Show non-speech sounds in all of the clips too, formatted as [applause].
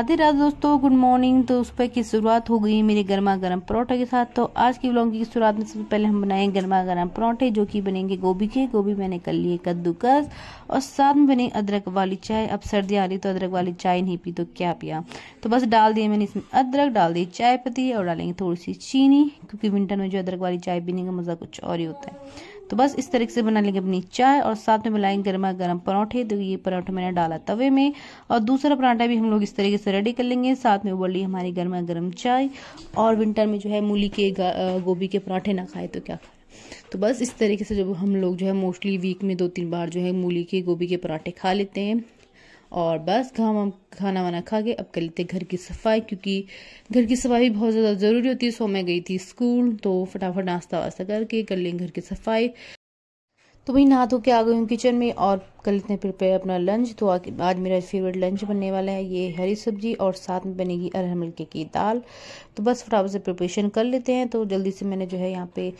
राधे राधे दोस्तों good morning तो सुबह की शुरुआत हो गई मेरे गर्मा गर्म परोठे के साथ तो आज की ब्लॉग की शुरुआत में सबसे पहले हम बनाए गर्मा गर्म परोठे जो कि बनेंगे गोभी के गोभी मैंने कर लिए कद्दूकस और साथ में बने अदरक वाली चाय अब सर्दी आ रही तो अदरक वाली चाय नहीं पी तो क्या पिया तो बस डाल दिए मैंने इसमें अदरक डाल दी चाय पत्ती और डालेंगे थोड़ी सी चीनी क्योंकि विंटर में जो अदरक वाली चाय पीने का मज़ा कुछ और ही होता है तो बस इस तरीके से बना लेंगे अपनी चाय और साथ में मिलाएंगे गर्मा गर्म पराठे तो ये पराठा मैंने डाला तवे में और दूसरा पराठा भी हम लोग इस तरीके से रेडी कर लेंगे साथ में उबल हमारी गर्मा गर्म चाय और विंटर में जो है मूली के गोभी के पराठे ना खाए तो क्या खाए तो बस इस तरीके से जब हम लोग जो है मोस्टली वीक में दो तीन बार जो है मूली के गोभी के पराठे खा लेते हैं और बस घाम हम खाना वाना खा के अब कर लेते घर की सफाई क्योंकि घर की सफाई भी बहुत ज़्यादा ज़रूरी होती है सो मैं गई थी स्कूल तो फटाफट नाश्ता वास्ता करके कर लें घर की सफाई तो वही नहा धो के आ गई हूँ किचन में और कर लेते हैं प्रिपेयर अपना लंच तो आज मेरा फेवरेट लंच बनने वाला है ये हरी सब्जी और साथ में बनेगी अरहर मिलके की दाल तो बस फटाफट से प्रिपरेशन कर लेते हैं तो जल्दी से मैंने जो है यहाँ पे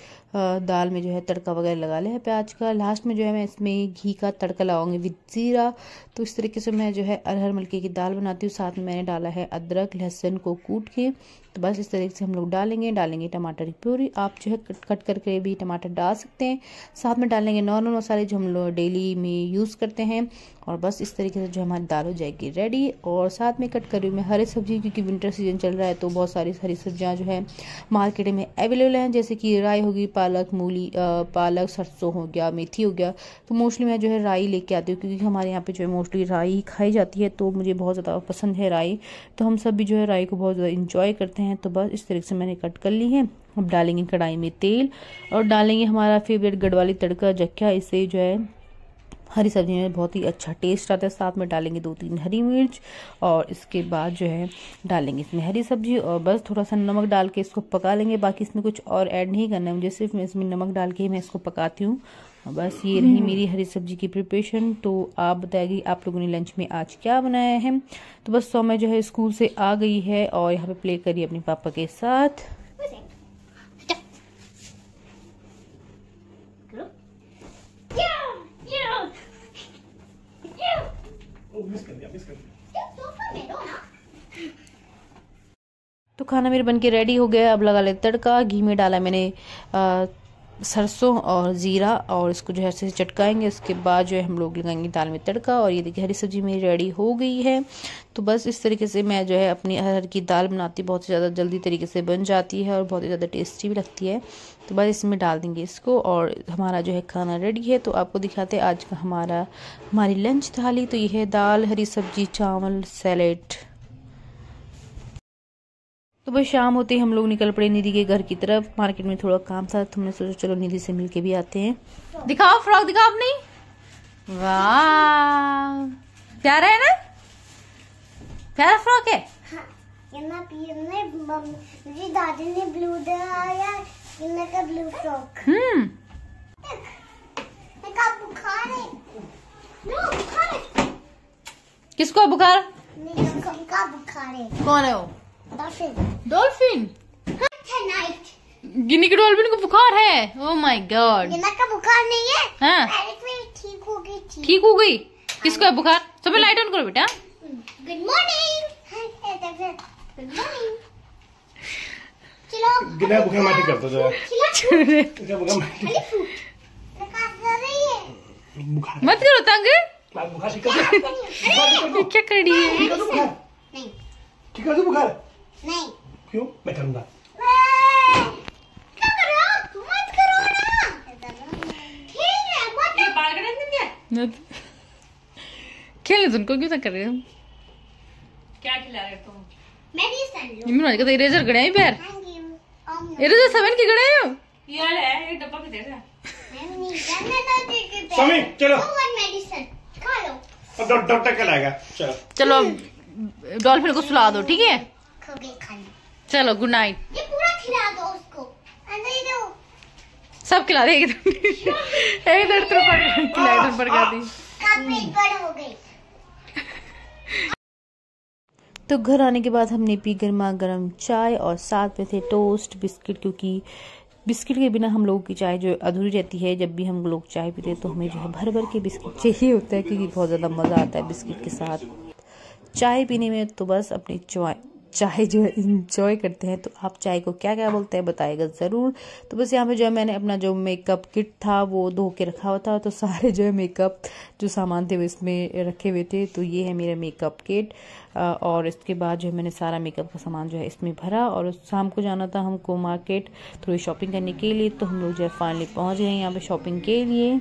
दाल में जो है तड़का वगैरह लगा लिया है प्याज का लास्ट में जो है मैं इसमें घी का तड़का लगाऊंगी विद ज़ीरा तो इस तरीके से मैं जो है अरहर मिलके की दाल बनाती हूँ साथ में मैंने डाला है अदरक लहसुन को कूट के तो बस इस तरीके से हम लोग डालेंगे डालेंगे टमाटर की प्यूरी आप जो है कट करके भी टमाटर डाल सकते हैं साथ में डालेंगे नॉर्मल मसाले जो हम लोग डेली में यूज़ यूज़ करते हैं और बस इस तरीके से जो हमारी दाल हो जाएगी रेडी और साथ में कट करी हुई मैं हरी सब्जी क्योंकि विंटर सीजन चल रहा है तो बहुत सारी हरी सब्जियाँ जो है मार्केट में अवेलेबल हैं जैसे कि राई होगी पालक मूली पालक सरसों हो गया मेथी हो गया तो मोस्टली मैं जो है राई लेके आती हूँ क्योंकि हमारे यहाँ पर जो है मोस्टली राई ही खाई जाती है तो मुझे बहुत ज़्यादा पसंद है राई तो हम सब भी जो है राई को बहुत ज़्यादा इंजॉय करते हैं तो बस इस तरीके से मैंने कट कर ली है अब डालेंगे कढ़ाई में तेल और डालेंगे हमारा फेवरेट गढ़वाली तड़का जक्या इसे जो है हरी सब्जी में बहुत ही अच्छा टेस्ट आता है साथ में डालेंगे दो तीन हरी मिर्च और इसके बाद जो है डालेंगे इसमें हरी सब्जी और बस थोड़ा सा नमक डाल के इसको पका लेंगे बाकी इसमें कुछ और ऐड नहीं करना है मुझे सिर्फ मैं इसमें नमक डाल के मैं इसको पकाती हूँ बस ये रही हम्म। मेरी हरी सब्जी की प्रिपरेशन तो आप बताएगी आप लोगों ने लंच में आज क्या बनाया है तो बस मैं जो है स्कूल से आ गई है और यहाँ पर प्ले करी अपने पापा के साथ तो खाना मेरे बन के रेडी हो गया अब लगा ले तड़का घी में डाला मैंने सरसों और ज़ीरा और इसको जो है अच्छे से चटकाएंगे उसके बाद जो है हम लोग लगाएंगे दाल में तड़का और ये देखिए हरी सब्जी मेरी रेडी हो गई है तो बस इस तरीके से मैं जो है अपनी अरहर की दाल बनाती बहुत ज़्यादा जल्दी तरीके से बन जाती है और बहुत ही ज़्यादा टेस्टी भी लगती है तो बस इसमें डाल देंगे इसको और हमारा जो है खाना रेडी है तो आपको दिखाते हैं आज का हमारा हमारी लंच थाली तो यह है दाल हरी सब्जी चावल सैलेड तो सुबह शाम होते ही हम लोग निकल पड़े निधि के घर की तरफ मार्केट में थोड़ा काम था तो हमने सोचा चलो निधि से मिल के भी आते हैं दिखाओ फ्रॉक दिखाओ अपनी वाह प्यारा है ना प्यारा फ्रॉक है हाँ, हम्म। ब्लू बुखार किसको बुखार कौन है वो डॉल्फिन डॉल्फिन गिनी के डॉल्फिन को बुखार है ओ माय गॉड का बुखार नहीं है हाँ। ठीक हो गई ठीक हो गई हाँ। किसको है बुखार सब लाइट ऑन करो बेटा गुड मॉर्निंग [laughs] अच्छा, मत करो तंग बुखार क्या कर रही है ठीक है बुखार नहीं क्यों मैं करूँगा खेल तुमको क्यों तक कर रहे हो क्या खिला रहे तुम मैं तो इरेजर गड़े हैं हाँ इरेजर सेवन के गड़े हो है ये डब्बा समी चलो डॉक्टर कल लाएगा चलो चलो डॉल्फिन को सुला दो ठीक है खाना चलो गुड नाइट ये पूरा खिला दो उसको अंदर सब खिला दे [laughs] एकदम तो खिला पर दी तो घर आने के बाद हमने पी गर्मा गर्म चाय और साथ में थे टोस्ट बिस्किट क्योंकि बिस्किट के बिना हम लोगों की चाय जो अधूरी रहती है जब भी हम लोग चाय पीते हैं तो हमें जो है भर भर के बिस्किट चाहिए होता है क्योंकि बहुत ज़्यादा मज़ा आता है बिस्किट के साथ चाय पीने में तो बस अपनी चाय चाय जो है इंजॉय करते हैं तो आप चाय को क्या क्या बोलते हैं बताएगा ज़रूर तो बस यहाँ पे जो है मैंने अपना जो मेकअप किट था वो धो के रखा हुआ था तो सारे जो है मेकअप जो सामान थे वो इसमें रखे हुए थे तो ये है मेरा मेकअप किट और इसके बाद जो है मैंने सारा मेकअप का सामान जो है इसमें भरा और शाम को जाना था हमको मार्केट थोड़ी शॉपिंग करने के लिए तो हम लोग जो है फाइनली पहुँच गए यहाँ पर शॉपिंग के लिए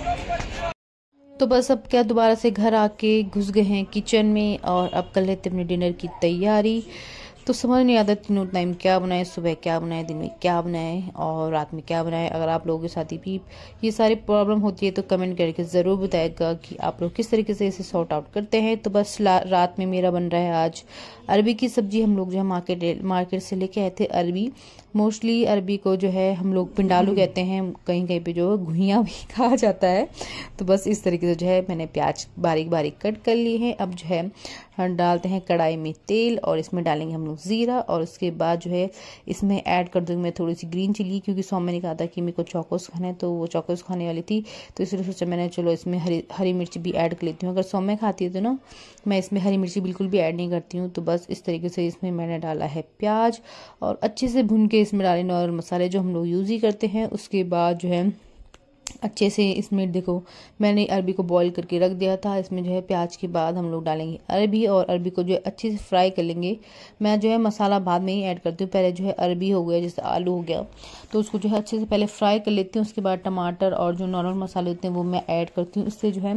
तो बस अब क्या दोबारा से घर आके घुस गए हैं किचन में और अब कर लेते अपने डिनर की तैयारी तो समझ नहीं आता तीनों टाइम क्या बनाए सुबह क्या बनाए दिन में क्या बनाए और रात में क्या बनाए अगर आप लोगों के साथ भी ये सारी प्रॉब्लम होती है तो कमेंट करके ज़रूर बताएगा कि आप लोग किस तरीके से इसे सॉर्ट आउट करते हैं तो बस रात में मेरा बन रहा है आज अरबी की सब्जी हम लोग जो है मार्केट मार्केट से लेके आए थे अरबी मोस्टली अरबी को जो है हम लोग पिंडालू कहते हैं कहीं कहीं पे जो घुइयाँ भी कहा [laughs] जाता है तो बस इस तरीके से जो है मैंने प्याज बारीक बारीक कट कर ली है अब जो है हम डालते हैं कढ़ाई में तेल और इसमें डालेंगे हम लोग ज़ीरा और उसके बाद जो है इसमें ऐड कर दूँगी मैं थोड़ी सी ग्रीन चिली क्योंकि सौम्य ने कहा था कि मेरे को चौकोस खाना है तो वो चौकोस खाने वाली थी तो इसलिए सोचा मैंने चलो इसमें हरी हरी मिर्च भी ऐड कर लेती हूँ अगर सौम्य खाती है तो ना मैं इसमें हरी मिर्ची बिल्कुल भी ऐड नहीं करती हूँ तो बस इस तरीके से इसमें मैंने डाला है प्याज और अच्छे से भून के इसमें डाले नॉर्मल मसाले जो हम लोग यूज़ ही करते हैं उसके बाद जो है अच्छे से इसमें देखो मैंने अरबी को बॉईल करके रख दिया था इसमें जो है प्याज के बाद हम लोग डालेंगे अरबी और अरबी को जो है अच्छे से फ्राई कर लेंगे मैं जो है मसाला बाद में ही ऐड करती हूँ पहले जो है अरबी हो गया जैसे आलू हो गया तो उसको जो है अच्छे से पहले फ्राई कर लेती हूँ उसके बाद टमाटर और जो नॉर्मल मसाले होते हैं वो मैं ऐड करती हूँ इससे जो है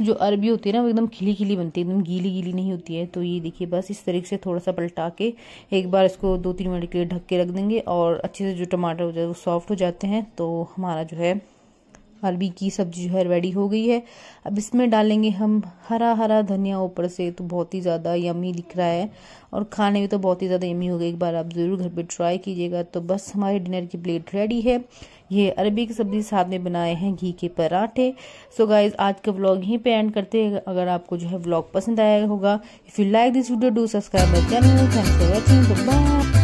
जो अरबी होती है ना वो एकदम खिली खिली बनती है एकदम गीली गीली नहीं होती है तो ये देखिए बस इस तरीके से थोड़ा सा पलटा के एक बार इसको दो तीन मिनट के लिए ढक के रख देंगे और अच्छे से जो टमाटर हो जाए वो सॉफ्ट हो जाते हैं तो हमारा जो है अरबी की सब्जी जो है रेडी हो गई है अब इसमें डालेंगे हम हरा हरा धनिया ऊपर से तो बहुत ही ज़्यादा यमी दिख रहा है और खाने में तो बहुत ही ज़्यादा यमी हो गई एक बार आप ज़रूर घर पे ट्राई कीजिएगा तो बस हमारे डिनर की प्लेट रेडी है ये अरबी की सब्ज़ी साथ में बनाए हैं घी के पराठे सो गाइज आज का ब्लॉग यहीं पर एंड करते हैं अगर आपको जो है ब्लॉग पसंद आया होगा if you like this video do subscribe my channel thanks for watching bye